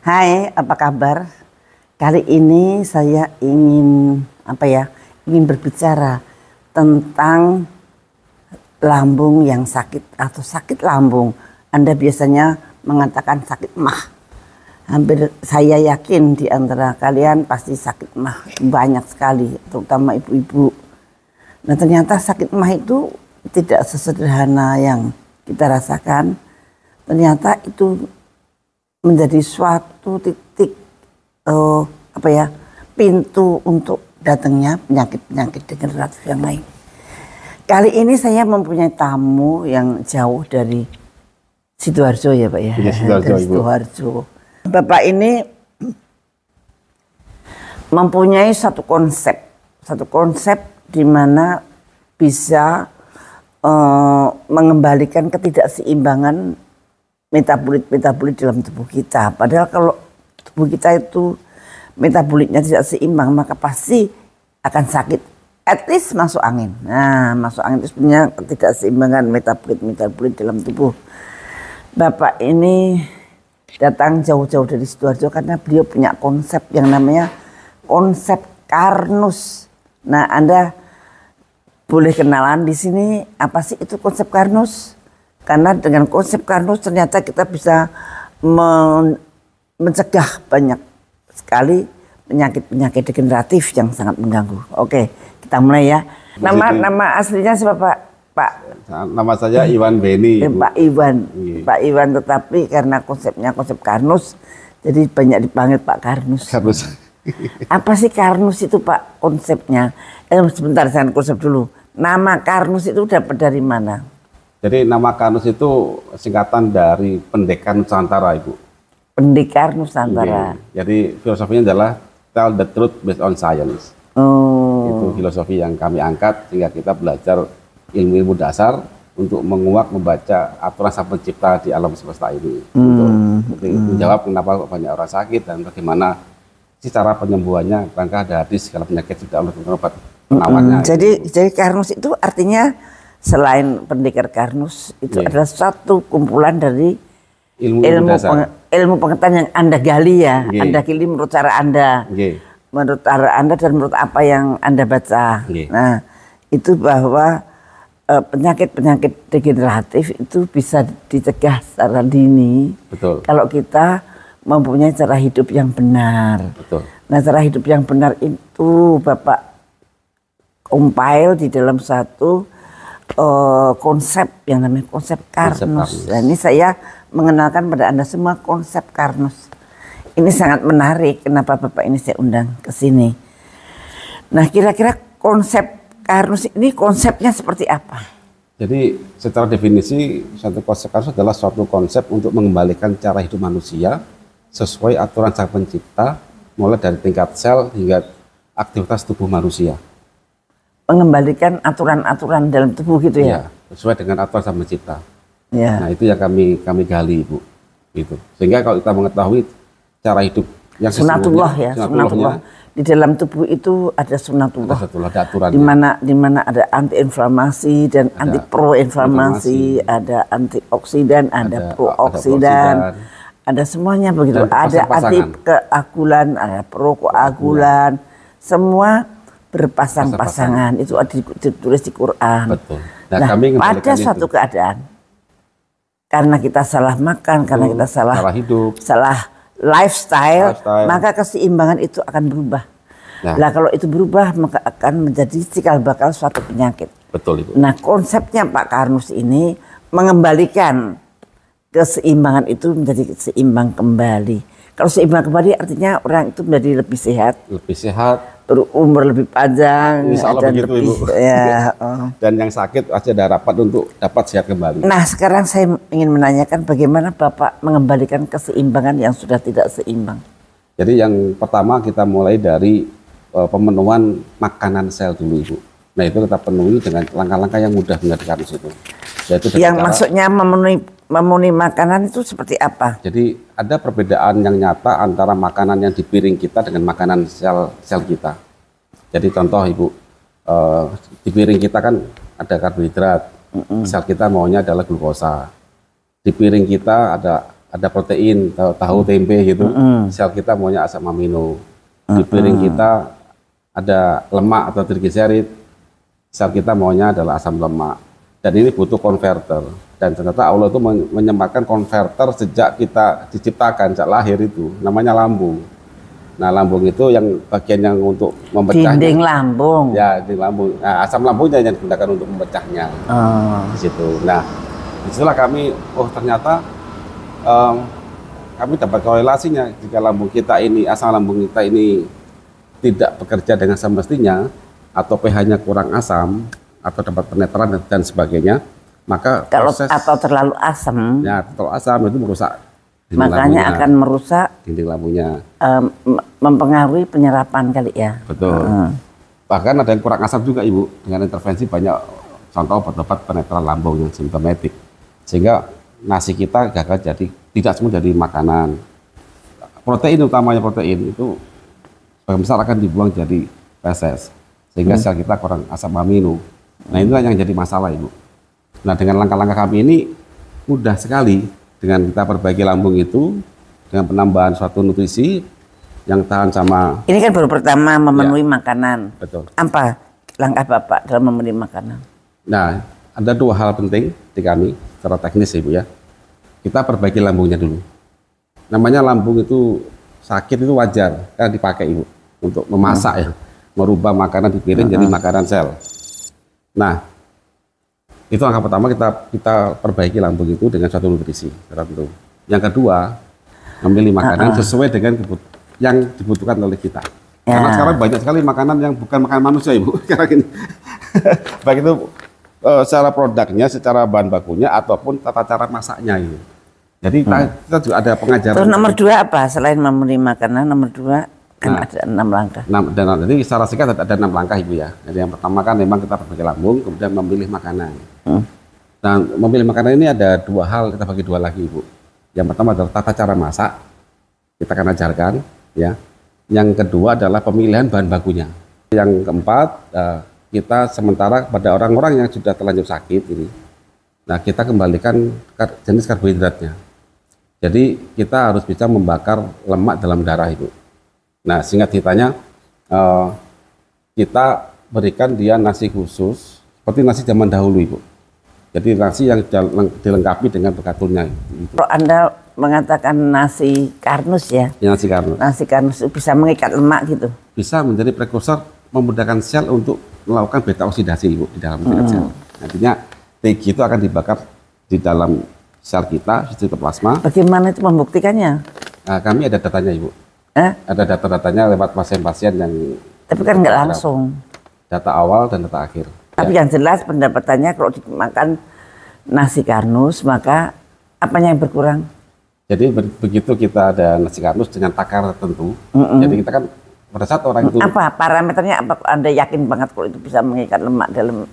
Hai, apa kabar? Kali ini saya ingin apa ya? Ingin berbicara tentang lambung yang sakit atau sakit lambung. Anda biasanya mengatakan sakit mah. Hampir saya yakin di antara kalian pasti sakit mah banyak sekali, terutama ibu-ibu. Nah, ternyata sakit mah itu tidak sesederhana yang kita rasakan. Ternyata itu menjadi suatu titik uh, apa ya pintu untuk datangnya penyakit-penyakit degeneratif yang lain. Kali ini saya mempunyai tamu yang jauh dari Sidoarjo ya Pak ya. ya Sidoarjo dari Sidoarjo. Bapak ini mempunyai satu konsep, satu konsep di mana bisa uh, mengembalikan ketidakseimbangan metabolit-metabolit dalam tubuh kita. Padahal kalau tubuh kita itu metabolitnya tidak seimbang, maka pasti akan sakit. At least masuk angin. Nah, masuk angin itu sebenarnya seimbangan metabolit-metabolit dalam tubuh. Bapak ini datang jauh-jauh dari Sidoarjo karena beliau punya konsep yang namanya konsep Karnus. Nah, Anda boleh kenalan di sini apa sih itu konsep Karnus? Karena dengan konsep Karnus ternyata kita bisa men mencegah banyak sekali penyakit-penyakit degeneratif yang sangat mengganggu. Oke, kita mulai ya. Nama Begitu. nama aslinya siapa Pak? Pak. Nama saja Iwan Beni. Eh, Pak Iwan. Iya. Pak Iwan tetapi karena konsepnya konsep Karnus jadi banyak dipanggil Pak Karnus. Karnus. Apa sih Karnus itu Pak konsepnya? Eh sebentar saya konsep dulu. Nama Karnus itu dapat dari mana? Jadi nama Kanus itu singkatan dari Pendekar Nusantara, Ibu. Pendekar Nusantara. Ini. Iya. jadi filosofinya adalah tell the truth based on science. Oh. Itu filosofi yang kami angkat sehingga kita belajar ilmu-ilmu dasar untuk menguak membaca aturan sang pencipta di alam semesta ini hmm. untuk hmm. menjawab kenapa banyak orang sakit dan bagaimana secara penyembuhannya kerangka ada hadis segala penyakit sudah Allah obat penawarnya. Hmm. hmm. Jadi jadi karnus itu artinya selain pendekar Karnus itu yeah. adalah satu kumpulan dari ilmu ilmu, peng, ilmu pengetahuan yang Anda gali ya, yeah. Anda gali menurut cara Anda. Yeah. Menurut cara Anda dan menurut apa yang Anda baca. Yeah. Nah, itu bahwa eh, penyakit-penyakit degeneratif itu bisa dicegah secara dini. Betul. Kalau kita mempunyai cara hidup yang benar. Betul. Nah, cara hidup yang benar itu Bapak compile di dalam satu uh, konsep yang namanya konsep Karnus. Konsep Dan nah, ini saya mengenalkan pada Anda semua konsep Karnus. Ini sangat menarik kenapa Bapak ini saya undang ke sini. Nah, kira-kira konsep Karnus ini konsepnya seperti apa? Jadi secara definisi satu konsep Karnus adalah suatu konsep untuk mengembalikan cara hidup manusia sesuai aturan sang pencipta mulai dari tingkat sel hingga aktivitas tubuh manusia mengembalikan aturan-aturan dalam tubuh gitu ya? ya sesuai dengan aturan sama cipta. Ya. Nah itu yang kami kami gali ibu, itu. Sehingga kalau kita mengetahui cara hidup yang sunatullah ya, sunatullah. Ya. Di dalam tubuh itu ada sunatullah. sunatullah, ada Di mana di mana ada antiinflamasi dan ada anti proinflamasi, ada antioksidan, ada, ada prooksidan. Ada ada semuanya begitu. ada anti keagulan, ada pro keagulan, iya. semua berpasang-pasangan itu ada ditulis di Quran. Betul. Nah, nah kami pada satu keadaan karena kita salah makan, karena hmm, kita salah salah hidup, salah lifestyle, lifestyle, maka keseimbangan itu akan berubah. Nah, nah kalau itu berubah maka akan menjadi cikal bakal suatu penyakit. Betul Ibu. Nah, konsepnya Pak Karnus ini mengembalikan keseimbangan itu menjadi seimbang kembali. Kalau seimbang kembali artinya orang itu menjadi lebih sehat. Lebih sehat. Berumur lebih panjang. Insya Allah dan begitu lebih, Ibu. Ya, oh. Dan yang sakit pasti ada rapat untuk dapat sehat kembali. Nah sekarang saya ingin menanyakan bagaimana Bapak mengembalikan keseimbangan yang sudah tidak seimbang. Jadi yang pertama kita mulai dari uh, pemenuhan makanan sel dulu Ibu. Nah itu kita penuhi dengan langkah-langkah yang mudah menggantikan itu. Yaitu yang cara, maksudnya memenuhi memenuhi makanan itu seperti apa? Jadi ada perbedaan yang nyata antara makanan yang di piring kita dengan makanan sel sel kita. Jadi contoh ibu eh, di piring kita kan ada karbohidrat, mm -mm. sel kita maunya adalah glukosa. Di piring kita ada ada protein tahu, tempe gitu, mm -mm. sel kita maunya asam amino. Di piring mm -mm. kita ada lemak atau trigliserid, sel kita maunya adalah asam lemak dan ini butuh konverter dan ternyata Allah itu menyempatkan konverter sejak kita diciptakan sejak lahir itu namanya lambung nah lambung itu yang bagian yang untuk memecahnya dinding lambung ya dinding lambung nah, asam lambungnya yang digunakan untuk memecahnya oh. di situ nah disitulah kami oh ternyata um, kami dapat korelasinya jika lambung kita ini asam lambung kita ini tidak bekerja dengan semestinya atau pH-nya kurang asam atau dapat penetran dan sebagainya, maka kalau proses, atau terlalu asam, ya terlalu asam itu merusak. Makanya akan merusak dinding lampunya. Um, mempengaruhi penyerapan kali ya. Betul. Uh. Bahkan ada yang kurang asam juga ibu dengan intervensi banyak contoh obat-obat penetral lambung yang simptomatik sehingga nasi kita gagal jadi tidak semua jadi makanan. Protein utamanya protein itu sebagian besar akan dibuang jadi feses sehingga hmm. sel kita kurang asam amino Nah itu yang jadi masalah ibu. Nah dengan langkah-langkah kami ini mudah sekali dengan kita perbaiki lambung itu dengan penambahan suatu nutrisi yang tahan sama. Ini kan baru pertama memenuhi ya. makanan. Betul. Apa langkah bapak dalam memenuhi makanan? Nah ada dua hal penting di kami secara teknis ibu ya. Kita perbaiki lambungnya dulu. Namanya lambung itu sakit itu wajar karena eh, dipakai ibu untuk memasak hmm. ya, merubah makanan di piring hmm. jadi makanan sel. Nah, itu angka pertama kita kita perbaiki lambung itu dengan satu nutrisi tertentu. Yang kedua, memilih makanan uh -uh. sesuai dengan kebut yang dibutuhkan oleh kita. Ya. Karena sekarang banyak sekali makanan yang bukan makanan manusia, Ibu. Sekarang ini baik itu uh, secara produknya, secara bahan bakunya ataupun tata cara masaknya itu. Jadi hmm. kita juga ada pengajaran. Terus nomor dua apa selain memberi makanan nomor dua? Kan nah, ada enam langkah. Enam, dan nanti secara singkat ada, enam langkah ibu ya. Jadi yang pertama kan memang kita berbagi lambung, kemudian memilih makanan. Hmm. Dan memilih makanan ini ada dua hal kita bagi dua lagi ibu. Yang pertama adalah tata cara masak kita akan ajarkan ya. Yang kedua adalah pemilihan bahan bakunya. Yang keempat eh, kita sementara pada orang-orang yang sudah terlanjur sakit ini, nah kita kembalikan jenis karbohidratnya. Jadi kita harus bisa membakar lemak dalam darah Ibu. Nah, singkat ditanya, uh, eh, kita berikan dia nasi khusus, seperti nasi zaman dahulu, Ibu. Jadi nasi yang dilengkapi dengan bekatulnya. Kalau Anda mengatakan nasi karnus ya? ya nasi karnus. Nasi karnus itu bisa mengikat lemak gitu? Bisa menjadi prekursor memudahkan sel untuk melakukan beta oksidasi, Ibu, di dalam hmm. sel. Nantinya TG itu akan dibakar di dalam sel kita, di plasma. Bagaimana itu membuktikannya? Nah, kami ada datanya, Ibu. Eh? Ada data-datanya lewat pasien-pasien yang. Tapi kan nggak langsung. Data awal dan data akhir. Tapi ya. yang jelas pendapatannya kalau dimakan nasi karnus maka apanya yang berkurang? Jadi begitu kita ada nasi karnus dengan takar tertentu, mm -mm. jadi kita kan pada saat orang itu apa parameternya? Apa anda yakin banget kalau itu bisa mengikat lemak dalam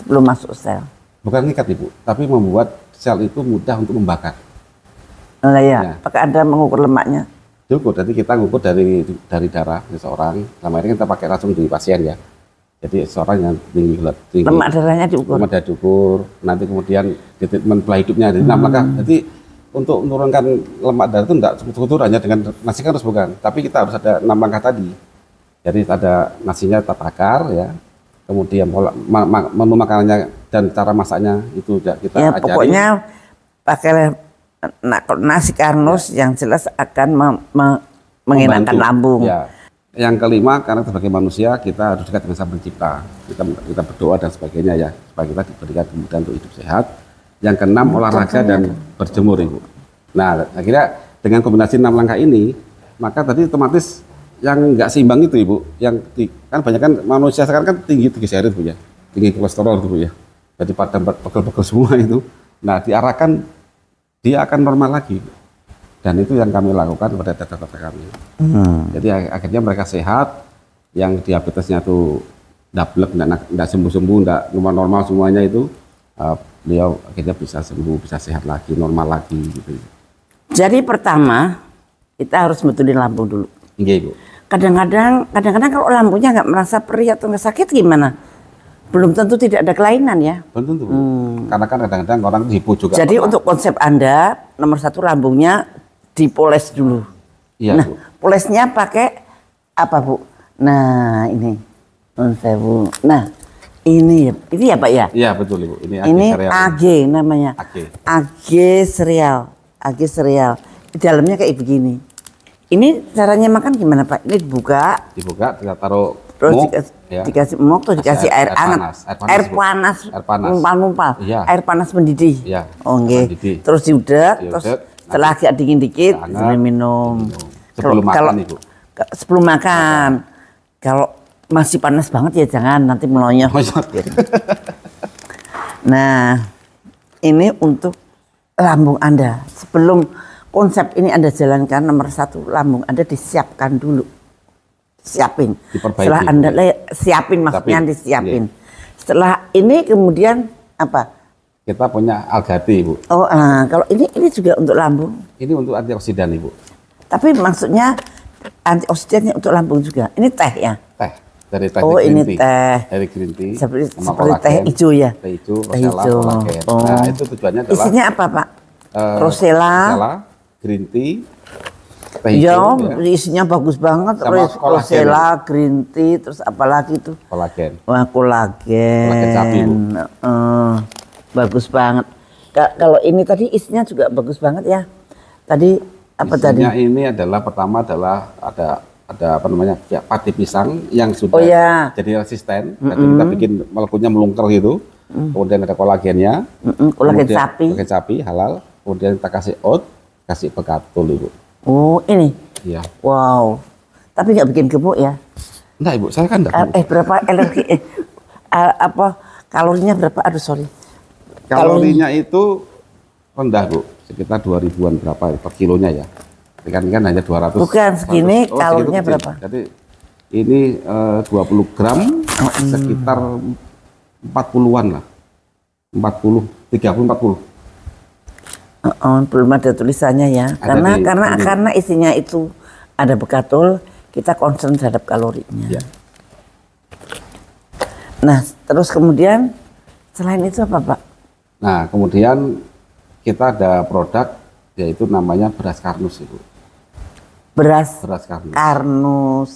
sebelum masuk sel? Bukan mengikat ibu, tapi membuat sel itu mudah untuk membakar. Nah, ya. ya. Apakah anda mengukur lemaknya? diukur. Jadi kita ngukur dari dari darah seseorang. Selama ini kita pakai langsung di pasien ya. Jadi seseorang yang tinggi gula tinggi. Lemak darahnya diukur. Lemak darah diukur. Nanti kemudian di treatment hidupnya. Jadi hmm. nah, Jadi untuk menurunkan lemak darah itu tidak cukup-cukup hanya dengan nasi kan harus bukan. Tapi kita harus ada enam langkah tadi. Jadi ada nasinya kita ya. Kemudian pola menu makanannya dan cara masaknya itu ya kita ya, ajarin. Pokoknya pakai Nak nasi Karnus ya. yang jelas akan me me lambung. Ya. Yang kelima, karena sebagai manusia kita harus dekat dengan sang pencipta. Kita kita berdoa dan sebagainya ya, supaya kita diberikan kemudahan untuk hidup sehat. Yang keenam, olahraga dan berjemur, ibu. Nah, akhirnya dengan kombinasi enam langkah ini, maka tadi otomatis yang nggak seimbang itu, ibu. Yang kan banyak kan manusia sekarang kan tinggi tinggi bu ya, tinggi kolesterol, bu ya. Jadi pada pegel-pegel semua itu. Nah, diarahkan dia akan normal lagi. Dan itu yang kami lakukan pada tetangga kami. Hmm. Jadi akhirnya mereka sehat, yang diabetesnya itu daplek, tidak sembuh-sembuh, tidak normal-normal semuanya itu, uh, beliau akhirnya bisa sembuh, bisa sehat lagi, normal lagi gitu. Jadi pertama kita harus betulin lampu dulu. Iya, Ibu. Kadang-kadang, kadang-kadang kalau lampunya nggak merasa perih atau nggak sakit gimana? belum tentu tidak ada kelainan ya. Belum tentu. Hmm. Karena kan kadang-kadang orang hipo juga. Jadi pernah. untuk konsep Anda nomor satu lambungnya dipoles dulu. Iya, nah, Bu. polesnya pakai apa, Bu? Nah, ini. Saya, Bu. Nah, ini ya, ini ya Pak ya? Iya betul Ibu. Ini AG ini AG namanya. AG. AG serial. AG serial. Di dalamnya kayak begini. Ini caranya makan gimana Pak? Ini dibuka. Dibuka, kita taruh terus Mok, dikasih, ya. mok terus dikasih air, air, panas, air panas, air panas, numpal-numpal, air, ya. air panas mendidih. Ya, oh, okay. Terus diudek, terus setelah agak dingin dikit minum. minum. Sebelum kalau, makan, Sebelum makan. Kalau masih panas banget ya jangan nanti melonyoh. Iya. Gitu. nah, ini untuk lambung Anda. Sebelum konsep ini Anda jalankan nomor satu lambung Anda disiapkan dulu siapin. Diperbaiki. Setelah Anda siapin maksudnya Tapi, iya. disiapin. Iya. Setelah ini kemudian apa? Kita punya algati, Bu. Oh, nah, kalau ini ini juga untuk lambung. Ini untuk antioksidan, Ibu. Tapi maksudnya antioksidannya untuk lambung juga. Ini teh ya? Teh. Dari teh oh, ini teh. Dari green tea. Seperti, seperti teh hijau ya? Teh hijau, teh hijau. Oh. Nah, itu tujuannya adalah... Isinya apa, Pak? Uh, rosella, rosella, green tea, Ya, ya, ya, isinya bagus banget. Terus rosella, green tea, terus apalagi itu? Kolagen. Wah, kolagen. Kolagen sapi, Uh, bagus banget. kalau ini tadi isinya juga bagus banget ya. Tadi apa isinya tadi? ini adalah pertama adalah ada ada apa namanya? Ya, pati pisang yang sudah oh, ya. jadi resisten. Mm -hmm. Jadi kita bikin melekunya melungker gitu. Mm. Kemudian ada kolagennya. Mm -mm, kolagen kemudian, sapi. Kolagen sapi halal. Kemudian kita kasih oat, kasih pekatul Ibu. Oh ini? Iya. Wow. Tapi nggak bikin gemuk ya? Enggak ibu, saya kan enggak eh, eh berapa energi? Eh, eh, apa kalorinya berapa? Aduh sorry. Kalorinya Kalori. itu rendah bu, sekitar dua ribuan berapa ya, per kilonya ya. Ikan ikan hanya dua ratus. Bukan segini 100, oh, kalorinya berapa? Jadi ini eh, puluh gram hmm. sekitar 40-an lah. empat puluh tiga puluh empat puluh. Uh-uh, belum ada tulisannya ya. Ada karena di, karena di. karena isinya itu ada bekatul, kita concern terhadap kalorinya. Ya. Nah, terus kemudian selain itu apa, Pak? Nah, kemudian kita ada produk yaitu namanya beras karnus itu. Beras, beras karnus. karnus.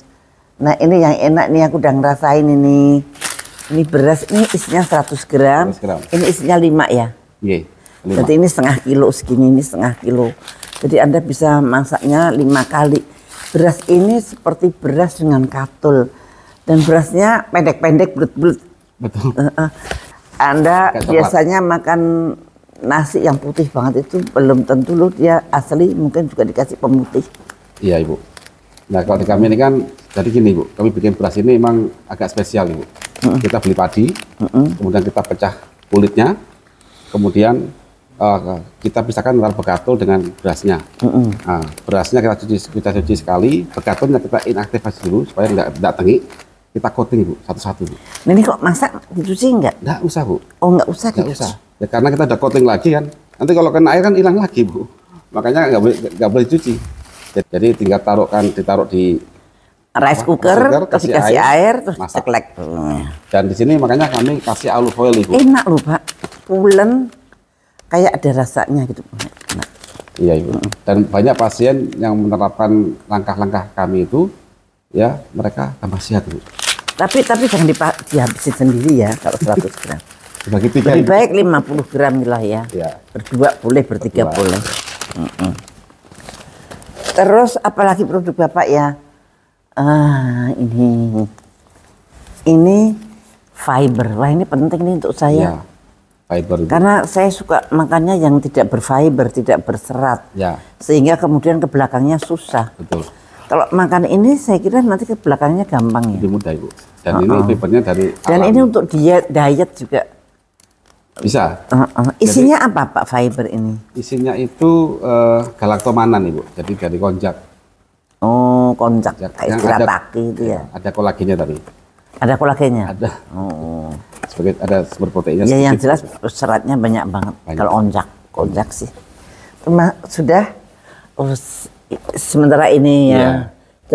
Nah, ini yang enak nih aku udah ngerasain ini. Ini beras ini isinya 100 gram. 100 gram. Ini isinya 5 ya? Iya. Yeah jadi ini setengah kilo segini ini setengah kilo. Jadi Anda bisa masaknya lima kali. Beras ini seperti beras dengan katul dan berasnya pendek-pendek bulat-bulat. Betul. Anda biasanya makan nasi yang putih banget itu belum tentu loh dia asli mungkin juga dikasih pemutih. Iya ibu. Nah kalau di kami ini kan jadi gini ibu, kami bikin beras ini memang agak spesial ibu. Mm -mm. Kita beli padi, mm -mm. kemudian kita pecah kulitnya, kemudian uh, kita pisahkan antara bekatul dengan berasnya. Mm-hmm. Nah, berasnya kita cuci kita cuci sekali, bekatulnya kita inaktifasi dulu supaya nggak nggak tengi. Kita coating bu satu-satu. Bu. Nanti kalau masak dicuci nggak? Nggak usah bu. Oh nggak usah? Nggak usah. Ya karena kita udah coating lagi kan. Nanti kalau kena air kan hilang lagi bu. Makanya nggak boleh nggak boleh cuci. Jadi tinggal taruhkan ditaruh di rice cooker, cooker kasih, kasih air, air terus masak. ceklek. Dan di sini makanya kami kasih alu foil ibu. Enak loh pak, pulen kayak ada rasanya gitu. Nah. Iya ibu. Dan banyak pasien yang menerapkan langkah-langkah kami itu, ya mereka tambah sehat bu. Tapi tapi jangan dihabisin sendiri ya kalau 100 gram. Bagi tiga. Lebih baik 50 gram lah ya. ya. Berdua boleh, bertiga Berdua. boleh. Mm -mm. Terus apalagi produk bapak ya? Ah ini ini fiber. Wah ini penting nih untuk saya. Ya Fiber Karena saya suka makannya yang tidak berfiber, tidak berserat. Ya. Sehingga kemudian ke belakangnya susah. Betul. Kalau makan ini saya kira nanti ke belakangnya gampang ya. Lebih mudah Ibu. Dan uh -uh. ini oh. fibernya dari Dan ini untuk diet diet juga. Bisa. Uh -uh. Isinya Jadi, apa Pak fiber ini? Isinya itu uh, galaktomanan Ibu. Jadi dari konjak. Oh, konjak, konjak. ada, itu ya. Iya, ada kolagennya tadi. Ada kolagennya. Ada. Oh. Sebagai ada sumber proteinnya. Ya, yang jelas seratnya banyak banget. Banyak. Kalau onjak, onjak sih. Cuma sudah oh, sementara ini ya. ya.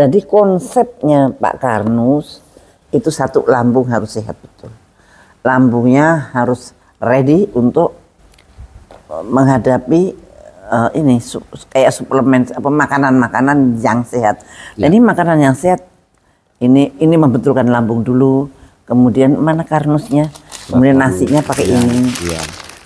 Jadi konsepnya Pak Karnus itu satu lambung harus sehat betul. Lambungnya harus ready untuk e, menghadapi uh, ini su kayak suplemen apa makanan-makanan yang sehat. Ya. Jadi makanan yang sehat ini ini membetulkan lambung dulu kemudian mana karnusnya kemudian nasinya pakai ya, ini ya.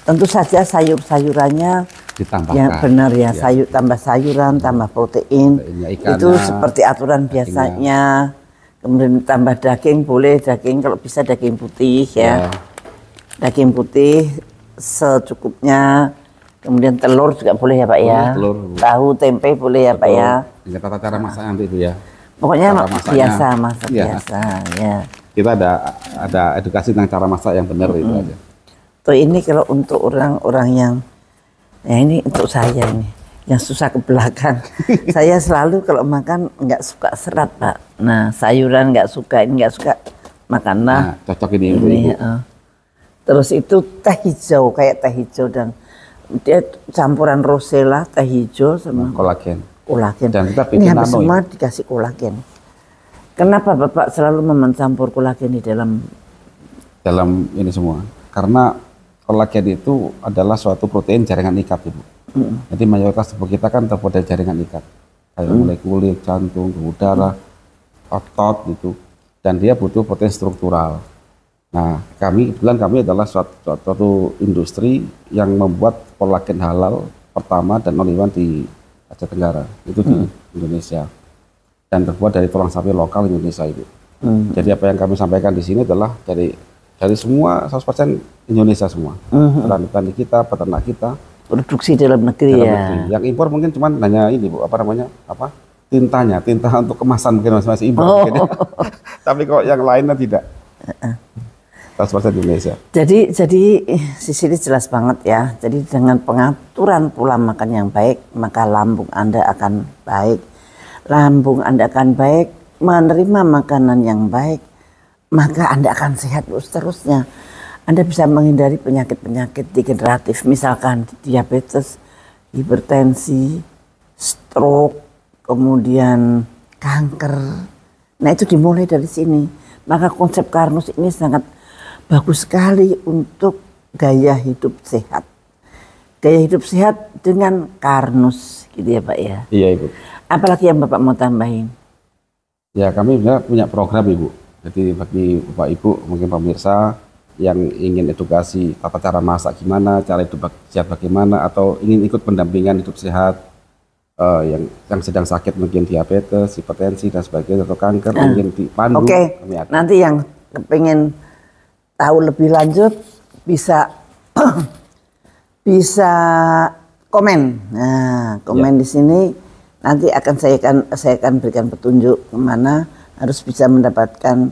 tentu saja sayur-sayurannya ditambahkan yang benar ya, ya. sayur tambah sayuran tambah protein Ikannya, itu seperti aturan biasanya kemudian tambah daging boleh daging kalau bisa daging putih ya, ya. daging putih secukupnya Kemudian telur juga boleh ya Pak ya. Telur, telur. Tahu tempe boleh ya telur. Pak ya. Ini tata cara masaknya nanti itu ya. Pokoknya masaknya, biasa masak ya. biasa ya. Kita ada ada edukasi tentang cara masak yang benar -hmm. itu aja. Tuh ini kalau untuk orang-orang yang ya ini untuk saya ini yang susah ke belakang. saya selalu kalau makan nggak suka serat pak. Nah sayuran nggak suka ini nggak suka makanlah. Nah, cocok ini. ini ibu. Ya. Terus itu teh hijau kayak teh hijau dan dia campuran rosella teh hijau sama kolagen kolagen. Dan kita bikin ini hampir nano, semua ya? dikasih kolagen. Kenapa Bapak selalu mencampur kolagen di dalam dalam ini semua? Karena kolagen itu adalah suatu protein jaringan ikat, Ibu. Mm. Jadi mayoritas tubuh kita kan terbuat dari jaringan ikat. Kayak mm. mulai kulit, jantung, udara, mm. otot gitu. Dan dia butuh protein struktural. Nah, kami kebetulan kami adalah suatu, suatu industri yang membuat kolagen halal pertama dan non di Aceh Tenggara itu di hmm. Indonesia dan terbuat dari tulang sapi lokal Indonesia ibu. Hmm. Jadi apa yang kami sampaikan di sini adalah dari dari semua 100% Indonesia semua hmm. petani kita, peternak kita. Produksi dalam negeri dalam ya. Yang impor mungkin cuma nanya ini bu apa namanya apa tintanya tinta untuk kemasan mungkin masih impor. Oh. Ya. Tapi kok yang lainnya tidak. Eh, eh transportasi Indonesia. Jadi jadi sisi ini jelas banget ya. Jadi dengan pengaturan pola makan yang baik, maka lambung Anda akan baik. Lambung Anda akan baik, menerima makanan yang baik, maka Anda akan sehat terus terusnya. Anda bisa menghindari penyakit-penyakit degeneratif, misalkan diabetes, hipertensi, stroke, kemudian kanker. Nah itu dimulai dari sini. Maka konsep Karnus ini sangat bagus sekali untuk gaya hidup sehat. Gaya hidup sehat dengan karnus gitu ya Pak ya. Iya Ibu. Apalagi yang Bapak mau tambahin? Ya kami punya program Ibu. Jadi bagi Bapak Ibu mungkin pemirsa yang ingin edukasi tata cara masak gimana, cara hidup sehat bagaimana, atau ingin ikut pendampingan hidup sehat uh, yang yang sedang sakit mungkin diabetes, hipertensi dan sebagainya atau kanker uh, mungkin dipandu. Oke. Okay. Nanti yang pengen tahu lebih lanjut bisa bisa komen. Nah, komen ya. di sini nanti akan saya akan saya akan berikan petunjuk kemana harus bisa mendapatkan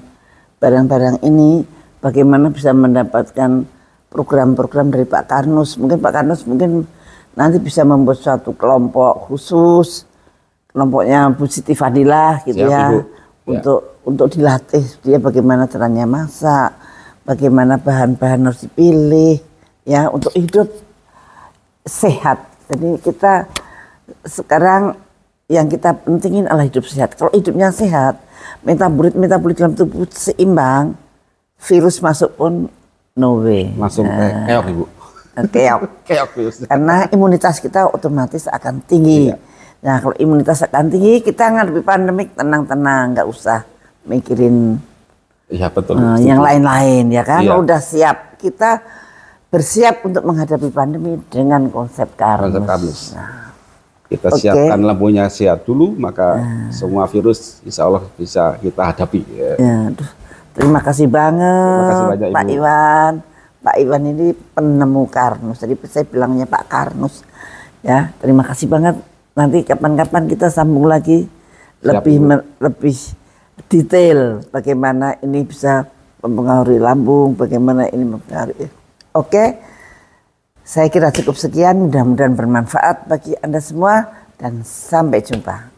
barang-barang ini, bagaimana bisa mendapatkan program-program dari Pak Karnus. Mungkin Pak Karnus mungkin nanti bisa membuat suatu kelompok khusus, kelompoknya Bu Siti Fadilah gitu Siap, ya, Ibu. Ya. untuk ya. untuk dilatih dia bagaimana caranya masak, bagaimana bahan-bahan harus dipilih ya untuk hidup sehat. Jadi kita sekarang yang kita pentingin adalah hidup sehat. Kalau hidupnya sehat, metabolit metabolit dalam tubuh seimbang, virus masuk pun no way. Masuk, nah, keok ibu. Nah, keok. keok virus. Karena imunitas kita otomatis akan tinggi. Iya. Nah kalau imunitas akan tinggi, kita ngadepi pandemik tenang-tenang, nggak usah mikirin Iya betul. Nah, yang lain-lain ya kan ya. udah siap kita bersiap untuk menghadapi pandemi dengan konsep Karnus Konsep karmus. Nah. Kita okay. siapkan lampunya sehat dulu maka nah. semua virus insya Allah bisa kita hadapi. Ya. ya aduh. Terima kasih banget Terima kasih banyak, Ibu. Pak Iwan. Pak Iwan ini penemu karnus. Jadi saya bilangnya Pak Karnus. Ya, terima kasih banget. Nanti kapan-kapan kita sambung lagi lebih lebih detail bagaimana ini bisa mempengaruhi lambung, bagaimana ini mempengaruhi. Oke, saya kira cukup sekian. Mudah-mudahan bermanfaat bagi Anda semua, dan sampai jumpa.